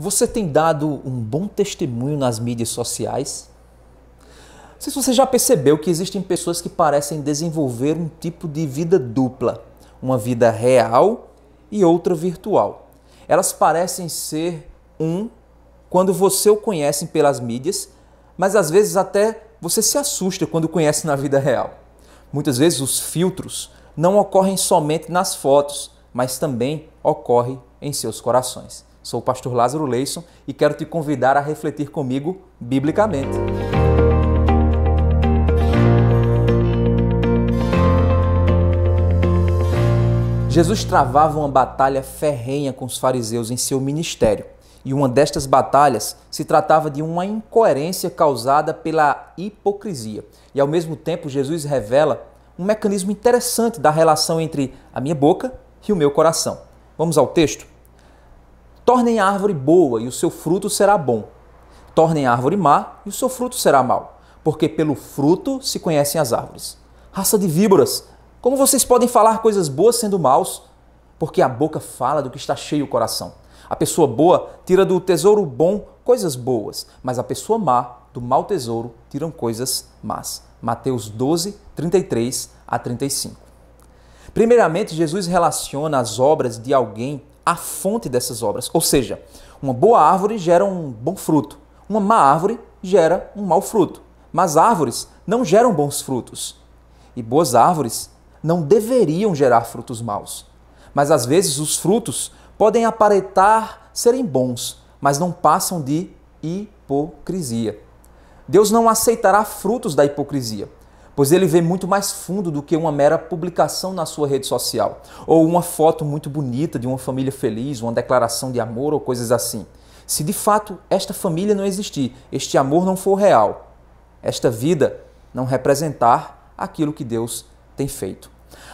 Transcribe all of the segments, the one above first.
Você tem dado um bom testemunho nas mídias sociais? Não sei se você já percebeu que existem pessoas que parecem desenvolver um tipo de vida dupla, uma vida real e outra virtual. Elas parecem ser um quando você o conhece pelas mídias, mas às vezes até você se assusta quando o conhece na vida real. Muitas vezes os filtros não ocorrem somente nas fotos, mas também ocorrem em seus corações. Sou o pastor Lázaro Leisson e quero te convidar a refletir comigo biblicamente. Jesus travava uma batalha ferrenha com os fariseus em seu ministério. E uma destas batalhas se tratava de uma incoerência causada pela hipocrisia. E ao mesmo tempo, Jesus revela um mecanismo interessante da relação entre a minha boca e o meu coração. Vamos ao texto? Tornem a árvore boa e o seu fruto será bom. Tornem a árvore má e o seu fruto será mau, porque pelo fruto se conhecem as árvores. Raça de víboras, como vocês podem falar coisas boas sendo maus? Porque a boca fala do que está cheio o coração. A pessoa boa tira do tesouro bom coisas boas, mas a pessoa má do mau tesouro tiram coisas más. Mateus 12, 33 a 35. Primeiramente, Jesus relaciona as obras de alguém a fonte dessas obras. Ou seja, uma boa árvore gera um bom fruto, uma má árvore gera um mau fruto. Mas árvores não geram bons frutos. E boas árvores não deveriam gerar frutos maus. Mas às vezes os frutos podem aparentar serem bons, mas não passam de hipocrisia. Deus não aceitará frutos da hipocrisia pois ele vê muito mais fundo do que uma mera publicação na sua rede social, ou uma foto muito bonita de uma família feliz, uma declaração de amor ou coisas assim. Se de fato esta família não existir, este amor não for real, esta vida não representar aquilo que Deus tem feito.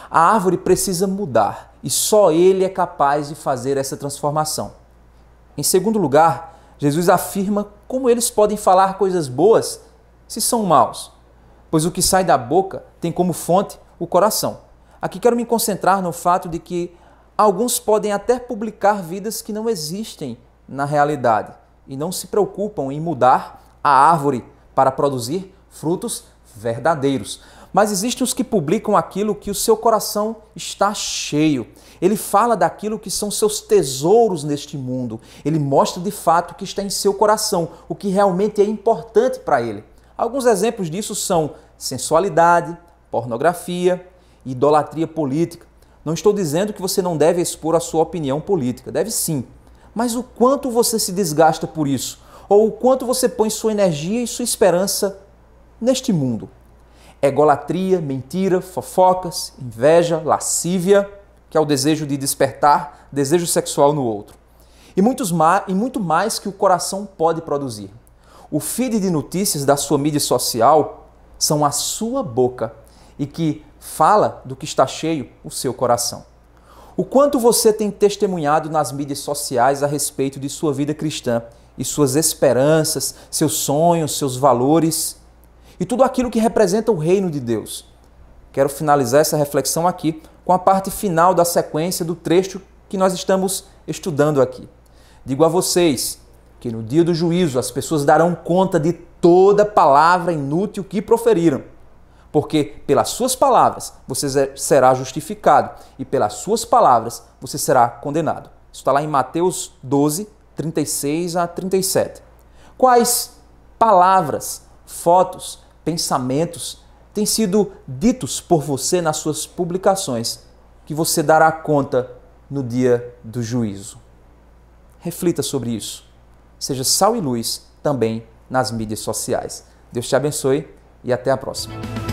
A árvore precisa mudar e só ele é capaz de fazer essa transformação. Em segundo lugar, Jesus afirma como eles podem falar coisas boas se são maus pois o que sai da boca tem como fonte o coração. Aqui quero me concentrar no fato de que alguns podem até publicar vidas que não existem na realidade e não se preocupam em mudar a árvore para produzir frutos verdadeiros. Mas existem os que publicam aquilo que o seu coração está cheio. Ele fala daquilo que são seus tesouros neste mundo. Ele mostra de fato o que está em seu coração, o que realmente é importante para ele. Alguns exemplos disso são sensualidade, pornografia, idolatria política. Não estou dizendo que você não deve expor a sua opinião política, deve sim. Mas o quanto você se desgasta por isso? Ou o quanto você põe sua energia e sua esperança neste mundo? Egolatria, mentira, fofocas, inveja, lascívia, que é o desejo de despertar desejo sexual no outro. E, muitos e muito mais que o coração pode produzir. O feed de notícias da sua mídia social são a sua boca e que fala do que está cheio o seu coração. O quanto você tem testemunhado nas mídias sociais a respeito de sua vida cristã e suas esperanças, seus sonhos, seus valores e tudo aquilo que representa o reino de Deus. Quero finalizar essa reflexão aqui com a parte final da sequência do trecho que nós estamos estudando aqui. Digo a vocês que no dia do juízo as pessoas darão conta de toda palavra inútil que proferiram. Porque pelas suas palavras você será justificado e pelas suas palavras você será condenado. Isso está lá em Mateus 12, 36 a 37. Quais palavras, fotos, pensamentos têm sido ditos por você nas suas publicações que você dará conta no dia do juízo? Reflita sobre isso seja sal e luz também nas mídias sociais. Deus te abençoe e até a próxima.